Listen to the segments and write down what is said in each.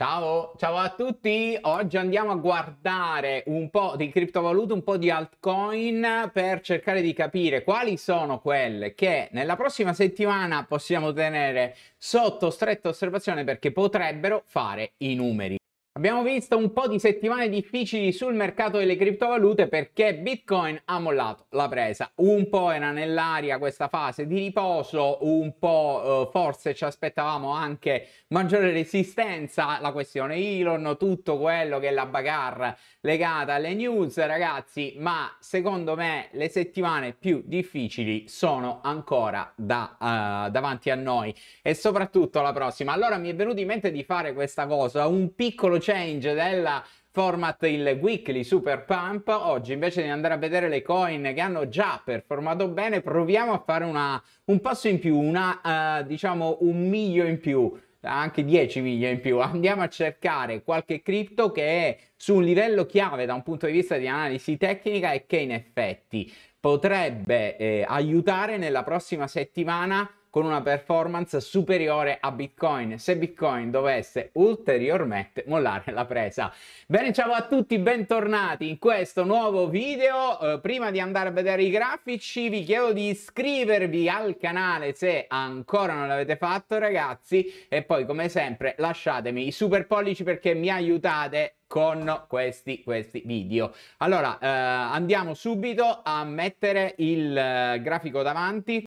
Ciao, ciao a tutti. Oggi andiamo a guardare un po' di criptovalute, un po' di altcoin per cercare di capire quali sono quelle che nella prossima settimana possiamo tenere sotto stretta osservazione perché potrebbero fare i numeri. Abbiamo visto un po' di settimane difficili sul mercato delle criptovalute perché Bitcoin ha mollato la presa. Un po' era nell'aria questa fase di riposo, un po' eh, forse ci aspettavamo anche maggiore resistenza, la questione Elon, tutto quello che è la bagarre legata alle news, ragazzi, ma secondo me le settimane più difficili sono ancora da, uh, davanti a noi e soprattutto la prossima. Allora mi è venuto in mente di fare questa cosa, un piccolo change della format il weekly super pump oggi invece di andare a vedere le coin che hanno già performato bene proviamo a fare una, un passo in più una uh, diciamo un miglio in più anche 10 miglia in più, andiamo a cercare qualche cripto che è su un livello chiave da un punto di vista di analisi tecnica e che in effetti potrebbe eh, aiutare nella prossima settimana con una performance superiore a Bitcoin se Bitcoin dovesse ulteriormente mollare la presa. Bene, ciao a tutti, bentornati in questo nuovo video. Eh, prima di andare a vedere i grafici vi chiedo di iscrivervi al canale se ancora non l'avete fatto ragazzi e poi come sempre lasciatemi i super pollici perché mi aiutate con questi, questi video. Allora eh, andiamo subito a mettere il eh, grafico davanti.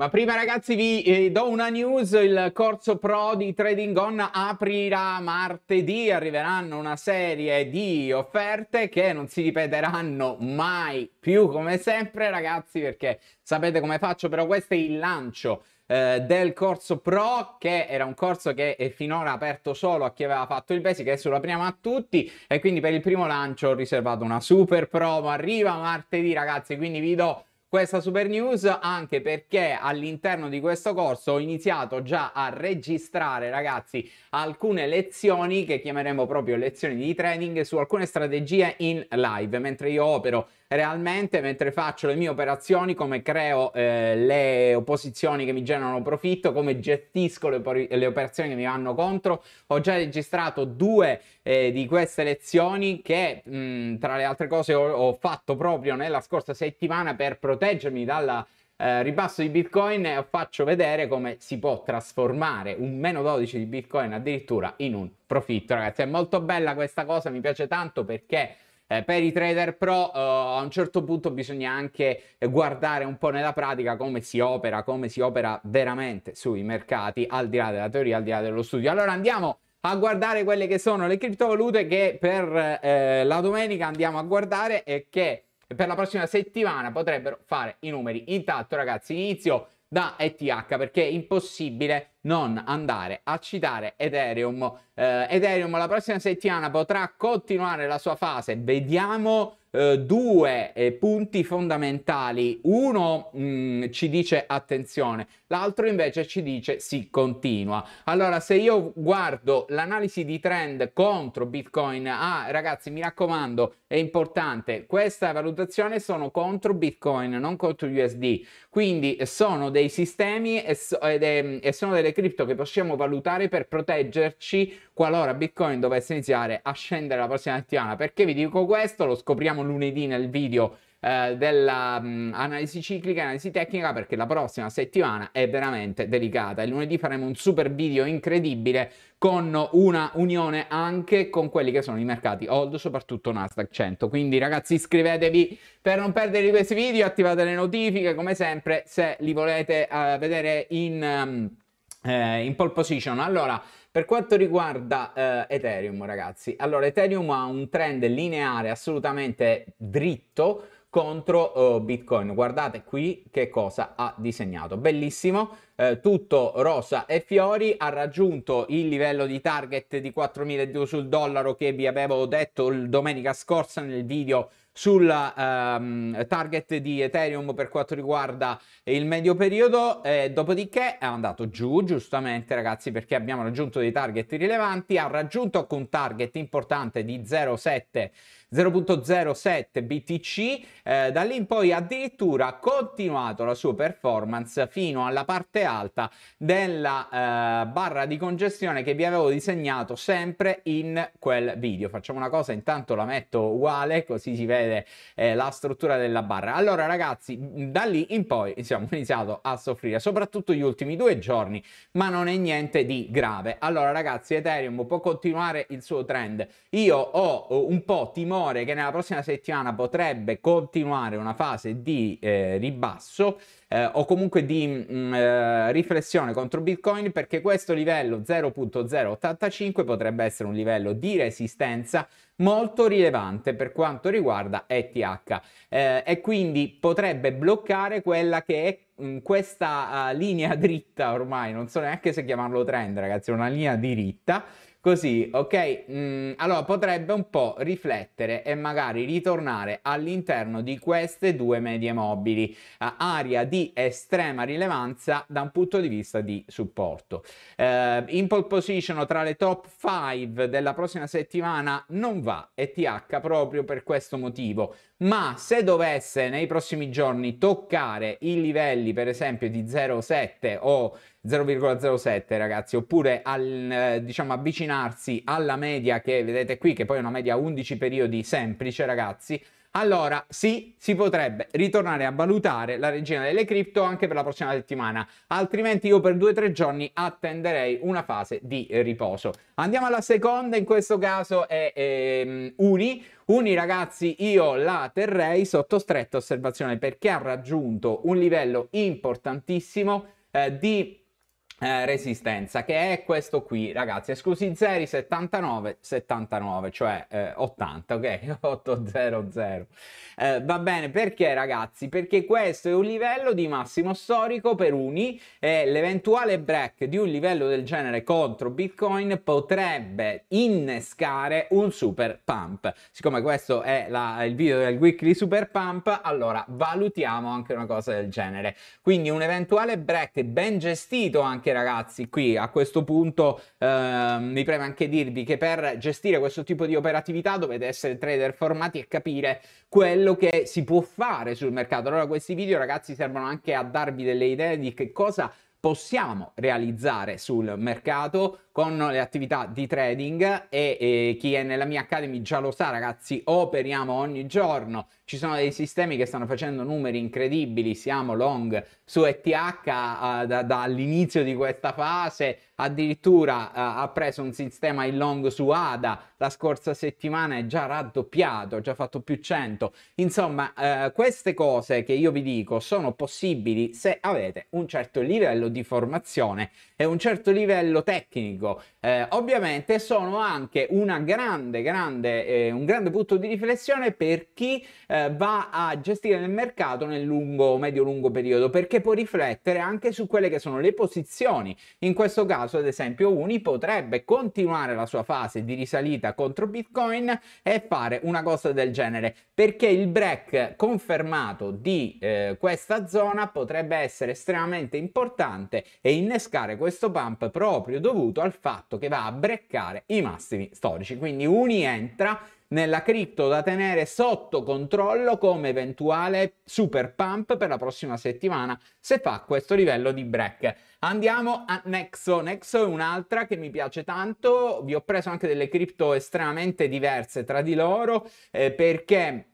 Ma prima ragazzi vi eh, do una news, il corso pro di Trading On aprirà martedì, arriveranno una serie di offerte che non si ripeteranno mai più come sempre ragazzi perché sapete come faccio, però questo è il lancio eh, del corso pro che era un corso che è finora aperto solo a chi aveva fatto il basic adesso lo apriamo a tutti e quindi per il primo lancio ho riservato una super promo arriva martedì ragazzi quindi vi do questa super news anche perché all'interno di questo corso ho iniziato già a registrare ragazzi alcune lezioni che chiameremo proprio lezioni di trading su alcune strategie in live mentre io opero realmente mentre faccio le mie operazioni, come creo eh, le opposizioni che mi generano profitto, come gestisco le, le, operazioni che mi vanno contro. Ho già registrato due eh, di queste lezioni che mh, tra le altre cose ho, ho fatto proprio nella scorsa settimana per proteggermi dalla... Uh, ribasso di Bitcoin e faccio vedere come si può trasformare un meno 12 di Bitcoin addirittura in un profitto. Ragazzi, è molto bella questa cosa, mi piace tanto perché eh, per i trader pro eh, a un certo punto bisogna anche guardare un po' nella pratica come si opera, come si opera veramente sui mercati, al di là della teoria, al di là dello studio. Allora andiamo a guardare quelle che sono le criptovalute che per eh, la domenica andiamo a guardare e che per la prossima settimana potrebbero fare i numeri. Intanto ragazzi inizio da ETH perché è impossibile non andare a citare Ethereum. Eh, Ethereum la prossima settimana potrà continuare la sua fase. Vediamo eh, due eh, punti fondamentali. Uno mh, mm, ci dice attenzione, l'altro invece ci dice si continua. Allora, se io guardo l'analisi di trend contro Bitcoin, ah ragazzi, mi raccomando, è importante, questa valutazione sono contro Bitcoin, non contro USD. Quindi sono dei sistemi e, so, ed è, mm, e sono delle cripto che possiamo valutare per proteggerci qualora Bitcoin dovesse iniziare a scendere la prossima settimana. Perché vi dico questo? Lo scopriamo torneremo lunedì nel video eh, dell'analisi ciclica, analisi tecnica, perché la prossima settimana è veramente delicata. Il lunedì faremo un super video incredibile con una unione anche con quelli che sono i mercati old, soprattutto Nasdaq 100. Quindi ragazzi iscrivetevi per non perdervi questi video, attivate le notifiche come sempre se li volete uh, vedere in, um, eh, in pole position. Allora, per quanto riguarda eh, Ethereum, ragazzi, allora Ethereum ha un trend lineare assolutamente dritto contro eh, Bitcoin. Guardate qui che cosa ha disegnato. Bellissimo, eh, tutto rosa e fiori, ha raggiunto il livello di target di 4.200 sul dollaro che vi avevo detto domenica scorsa nel video sul ehm, target di Ethereum per quanto riguarda il medio periodo, e dopodiché è andato giù, giustamente ragazzi, perché abbiamo raggiunto dei target rilevanti, ha raggiunto un target importante di 0,7 0.07 BTC, eh, da lì in poi addirittura ha continuato la sua performance fino alla parte alta della eh, barra di congestione che vi avevo disegnato sempre in quel video. Facciamo una cosa, intanto la metto uguale così si vede vede eh, la struttura della barra. Allora ragazzi, da lì in poi siamo iniziato a soffrire, soprattutto gli ultimi due giorni, ma non è niente di grave. Allora ragazzi, Ethereum può continuare il suo trend. Io ho eh, un po' timore che nella prossima settimana potrebbe continuare una fase di eh, ribasso eh, o comunque di mh, mm, eh, riflessione contro Bitcoin perché questo livello 0.085 potrebbe essere un livello di resistenza molto rilevante per quanto riguarda ETH eh, e quindi potrebbe bloccare quella che è mm, questa uh, linea dritta ormai, non so neanche se chiamarlo trend, ragazzi, è una linea diritta Così, ok? Mm, allora potrebbe un po' riflettere e magari ritornare all'interno di queste due medie mobili, uh, area di estrema rilevanza da un punto di vista di supporto. Uh, in pole position tra le top 5 della prossima settimana non va ETH proprio per questo motivo, ma se dovesse nei prossimi giorni toccare i livelli per esempio di 0,7 o 0,07 ragazzi, oppure al, eh, diciamo avvicinare avvicinarsi alla media che vedete qui, che poi è una media 11 periodi semplice, ragazzi, allora sì, si potrebbe ritornare a valutare la regina delle cripto anche per la prossima settimana, altrimenti io per due o tre giorni attenderei una fase di riposo. Andiamo alla seconda, in questo caso è ehm, Uni. Uni ragazzi io la terrei sotto stretta osservazione perché ha raggiunto un livello importantissimo eh, di eh, resistenza che è questo qui ragazzi esclusi 0 79 79 cioè eh, 80 ok 800 eh, va bene perché ragazzi perché questo è un livello di massimo storico per uni e l'eventuale break di un livello del genere contro bitcoin potrebbe innescare un super pump siccome questo è la, il video del weekly super pump allora valutiamo anche una cosa del genere quindi un eventuale break ben gestito anche perché ragazzi qui a questo punto eh, mi preme anche dirvi che per gestire questo tipo di operatività dovete essere trader formati e capire quello che si può fare sul mercato. Allora questi video ragazzi servono anche a darvi delle idee di che cosa possiamo realizzare sul mercato con le attività di trading e, e chi è nella mia Academy già lo sa ragazzi, operiamo ogni giorno, ci sono dei sistemi che stanno facendo numeri incredibili, siamo long su ETH uh, da, dall'inizio di questa fase, addirittura uh, ha preso un sistema in long su ADA la scorsa settimana è già raddoppiato, ha già fatto più 100. Insomma, uh, queste cose che io vi dico sono possibili se avete un certo livello di formazione e un certo livello tecnico well. Eh, ovviamente sono anche grande, grande, eh, un grande punto di riflessione per chi eh, va a gestire il mercato nel lungo, medio-lungo periodo, perché può riflettere anche su quelle che sono le posizioni. In questo caso, ad esempio, Uni potrebbe continuare la sua fase di risalita contro Bitcoin e fare una cosa del genere, perché il break confermato di eh, questa zona potrebbe essere estremamente importante e innescare questo pump proprio dovuto al fatto fatto che va a breccare i massimi storici. Quindi Uni entra nella cripto da tenere sotto controllo come eventuale super pump per la prossima settimana se fa questo livello di break. Andiamo a Nexo. Nexo è un'altra che mi piace tanto. Vi ho preso anche delle cripto estremamente diverse tra di loro eh, perché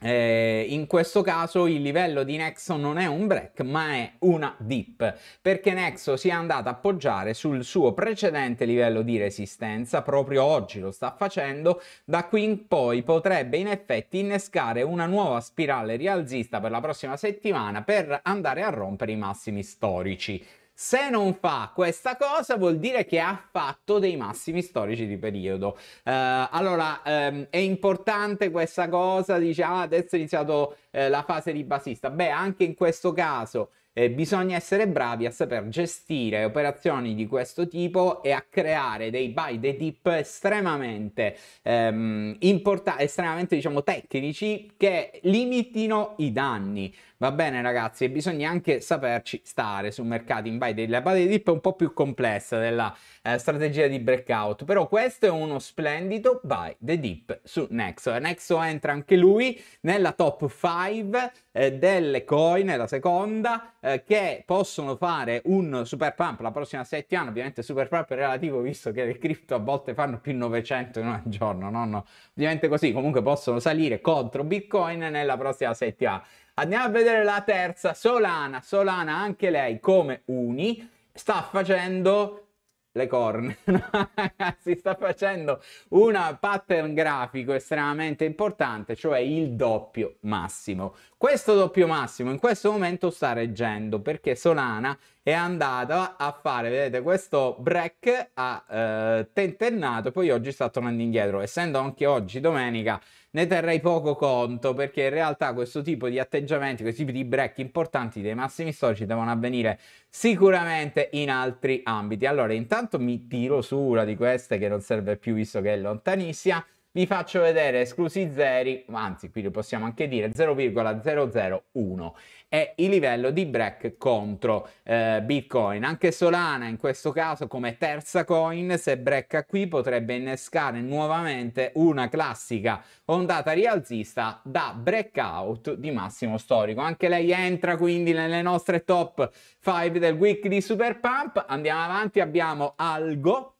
eh, in questo caso il livello di Nexo non è un break ma è una dip perché Nexo si è andata a appoggiare sul suo precedente livello di resistenza proprio oggi lo sta facendo da qui in poi potrebbe in effetti innescare una nuova spirale rialzista per la prossima settimana per andare a rompere i massimi storici se non fa questa cosa vuol dire che ha fatto dei massimi storici di periodo. Eh, allora ehm, è importante questa cosa, diciamo, adesso è iniziato eh, la fase di basista? Beh, anche in questo caso eh, bisogna essere bravi a saper gestire operazioni di questo tipo e a creare dei buy, dei dip estremamente ehm, importanti, estremamente diciamo tecnici che limitino i danni. Va bene ragazzi, e bisogna anche saperci stare sul mercato in buy della buy dip è un po' più complessa della eh, strategia di breakout, però questo è uno splendido buy the dip su Nexo. Nexo entra anche lui nella top 5 live eh, delle coin, la seconda, eh, che possono fare un super pump la prossima settimana. Ovviamente super pump è relativo visto che le cripto a volte fanno più 900 in un giorno, no? no. Ovviamente così, comunque possono salire contro Bitcoin nella prossima settimana. Andiamo a vedere la terza, Solana. Solana, anche lei come Uni, sta facendo le corna. si sta facendo una pattern grafico estremamente importante, cioè il doppio massimo. Questo doppio massimo in questo momento sta reggendo perché Solana è andata a fare, vedete, questo break ha eh, tentennato, poi oggi sta tornando indietro. Essendo anche oggi domenica, ne terrei poco conto perché in realtà questo tipo di atteggiamenti, questi tipi di break importanti dei massimi storici devono avvenire sicuramente in altri ambiti. Allora, intanto mi tiro su una di queste che non serve più visto che è lontanissima vi faccio vedere esclusi zeri, anzi qui lo possiamo anche dire 0,001 e il livello di break contro eh, Bitcoin. Anche Solana in questo caso come terza coin, se brecca qui potrebbe innescare nuovamente una classica ondata rialzista da breakout di massimo storico. Anche lei entra quindi nelle nostre top 5 del week di Super Pump. Andiamo avanti, abbiamo Algo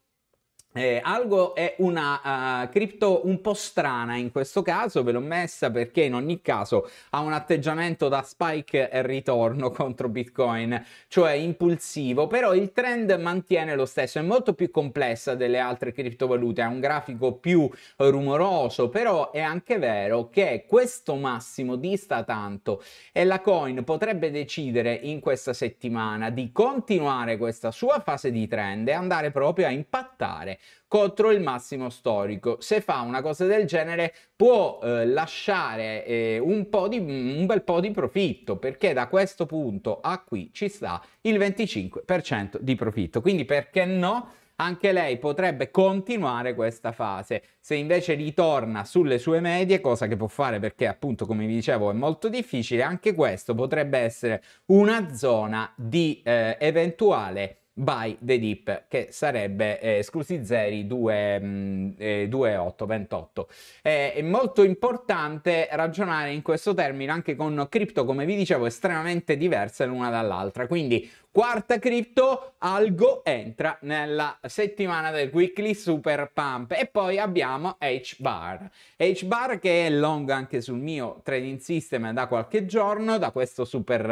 eh, Algo è una uh, cripto un po' strana in questo caso, ve l'ho messa perché in ogni caso ha un atteggiamento da spike e ritorno contro Bitcoin, cioè impulsivo, però il trend mantiene lo stesso, è molto più complessa delle altre criptovalute, ha un grafico più rumoroso, però è anche vero che questo massimo dista tanto e la coin potrebbe decidere in questa settimana di continuare questa sua fase di trend e andare proprio a impattare contro il massimo storico. Se fa una cosa del genere può eh, lasciare eh, un, di, un bel po' di profitto perché da questo punto a qui ci sta il 25% di profitto. Quindi perché no? anche lei potrebbe continuare questa fase. Se invece ritorna sulle sue medie, cosa che può fare perché appunto come vi dicevo è molto difficile, anche questo potrebbe essere una zona di eh, eventuale by the dip che sarebbe eh, Sclusizeri 2828. Mm, eh, eh, è molto importante ragionare in questo termine anche con cripto, come vi dicevo, estremamente diverse l'una dall'altra. Quindi Quarta cripto, Algo entra nella settimana del weekly super pump e poi abbiamo HBAR. HBAR che è long anche sul mio trading system da qualche giorno, da questo super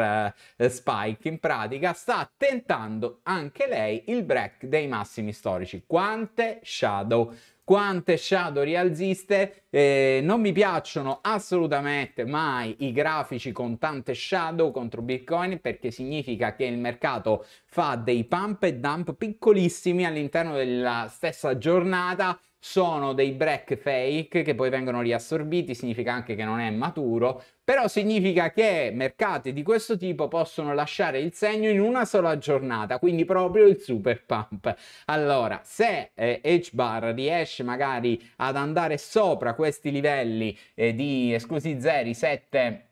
eh, spike in pratica, sta tentando anche lei il break dei massimi storici. Quante shadow quante shadow rialziste. Eh, non mi piacciono assolutamente mai i grafici con tante shadow contro Bitcoin perché significa che il mercato fa dei pump e dump piccolissimi all'interno della stessa giornata sono dei break fake che poi vengono riassorbiti, significa anche che non è maturo, però significa che mercati di questo tipo possono lasciare il segno in una sola giornata, quindi proprio il super pump. Allora, se eh, H-Bar riesce magari ad andare sopra questi livelli eh, di scusi 0, 7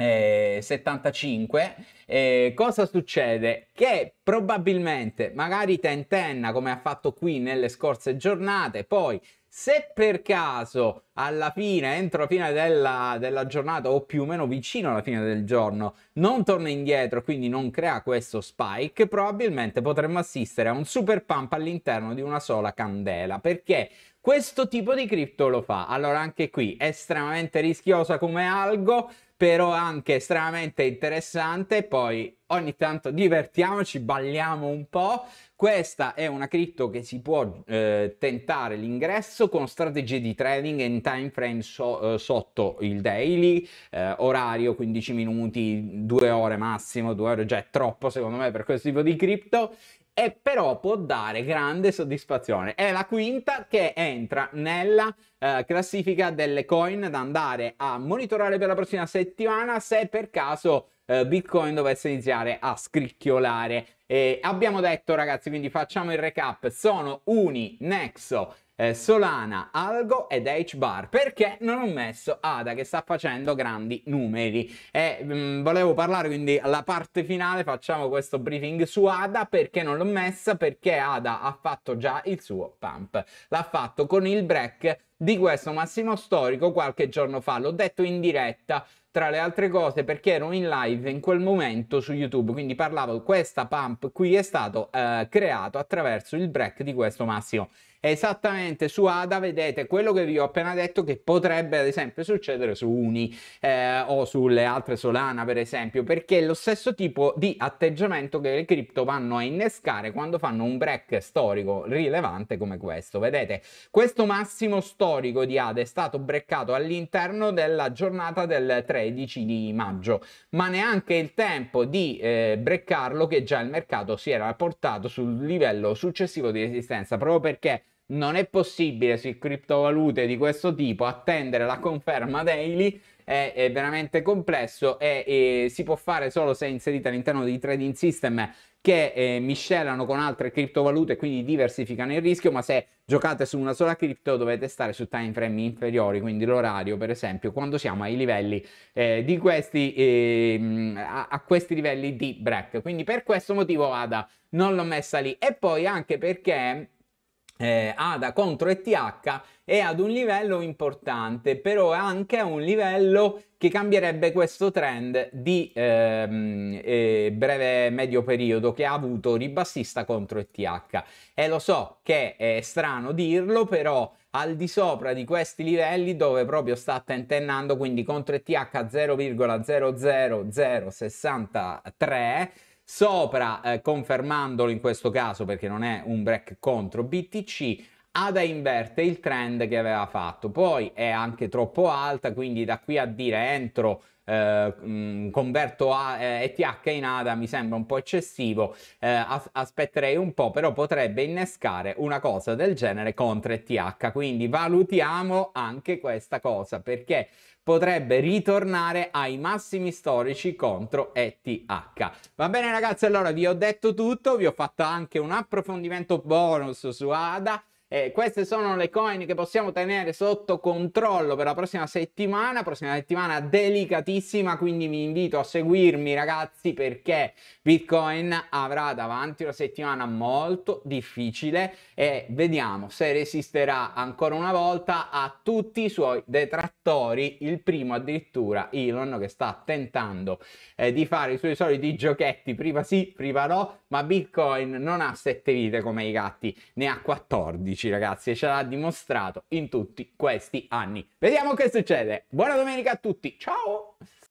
eh, 75, eh, cosa succede? Che probabilmente magari tentenna come ha fatto qui nelle scorse giornate, poi se per caso alla fine, entro la fine della, della, giornata o più o meno vicino alla fine del giorno, non torna indietro, quindi non crea questo spike, probabilmente potremmo assistere a un super pump all'interno di una sola candela. Perché? Questo tipo di cripto lo fa. Allora anche qui, estremamente rischiosa come algo, però anche estremamente interessante, poi ogni tanto divertiamoci, balliamo un po'. Questa è una cripto che si può eh, tentare l'ingresso con strategie di trading in time frame so, eh, sotto il daily, eh, orario 15 minuti, 2 ore massimo, 2 ore già cioè è troppo secondo me per questo tipo di cripto e però può dare grande soddisfazione. È la quinta che entra nella eh, classifica delle coin da andare a monitorare per la prossima settimana se per caso eh, Bitcoin dovesse iniziare a scricchiolare. E abbiamo detto ragazzi, quindi facciamo il recap, sono Uni, Nexo, eh, Solana, Algo ed HBAR perché non ho messo ADA che sta facendo grandi numeri e mh, mm, volevo parlare quindi alla parte finale facciamo questo briefing su ADA perché non l'ho messa perché ADA ha fatto già il suo pump l'ha fatto con il break di questo massimo storico qualche giorno fa l'ho detto in diretta tra le altre cose perché ero in live in quel momento su YouTube, quindi parlavo questa pump qui è stato eh, creato attraverso il break di questo massimo esattamente su ADA vedete quello che vi ho appena detto che potrebbe ad esempio succedere su Uni eh, o sulle altre Solana per esempio perché è lo stesso tipo di atteggiamento che le cripto vanno a innescare quando fanno un break storico rilevante come questo vedete questo massimo storico di ADA è stato breccato all'interno della giornata del 13 di maggio ma neanche il tempo di eh, breccarlo che già il mercato si era portato sul livello successivo di resistenza proprio perché non è possibile su criptovalute di questo tipo attendere la conferma daily è, è veramente complesso e, si può fare solo se è inserita all'interno di trading system che eh, miscelano con altre criptovalute e quindi diversificano il rischio ma se giocate su una sola cripto dovete stare su time frame inferiori quindi l'orario per esempio quando siamo ai livelli eh, di questi eh, a, a questi livelli di break quindi per questo motivo vada non l'ho messa lì e poi anche perché eh, ADA contro ETH è ad un livello importante, però è anche un livello che cambierebbe questo trend di ehm, eh, breve medio periodo che ha avuto ribassista contro ETH. E eh, lo so che è strano dirlo, però al di sopra di questi livelli dove proprio sta tentennando, quindi contro ETH 0,00063 sopra, eh, confermandolo in questo caso perché non è un break contro BTC, ADA inverte il trend che aveva fatto, poi è anche troppo alta, quindi da qui a dire entro eh, mh, mm, converto a, eh, ETH in ADA mi sembra un po' eccessivo, eh, as- aspetterei un po', però potrebbe innescare una cosa del genere contro ETH, quindi valutiamo anche questa cosa perché potrebbe ritornare ai massimi storici contro ETH. Va bene ragazzi, allora vi ho detto tutto, vi ho fatto anche un approfondimento bonus su ADA eh, queste sono le coin che possiamo tenere sotto controllo per la prossima settimana, prossima settimana delicatissima, quindi vi invito a seguirmi ragazzi perché Bitcoin avrà davanti una settimana molto difficile e vediamo se resisterà ancora una volta a tutti i suoi detrattori, il primo addirittura Elon che sta tentando eh, di fare i suoi soliti giochetti, prima sì, prima no, ma Bitcoin non ha 7 vite come i gatti, ne ha 14. 11 ragazzi e ce l'ha dimostrato in tutti questi anni. Vediamo che succede. Buona domenica a tutti, ciao!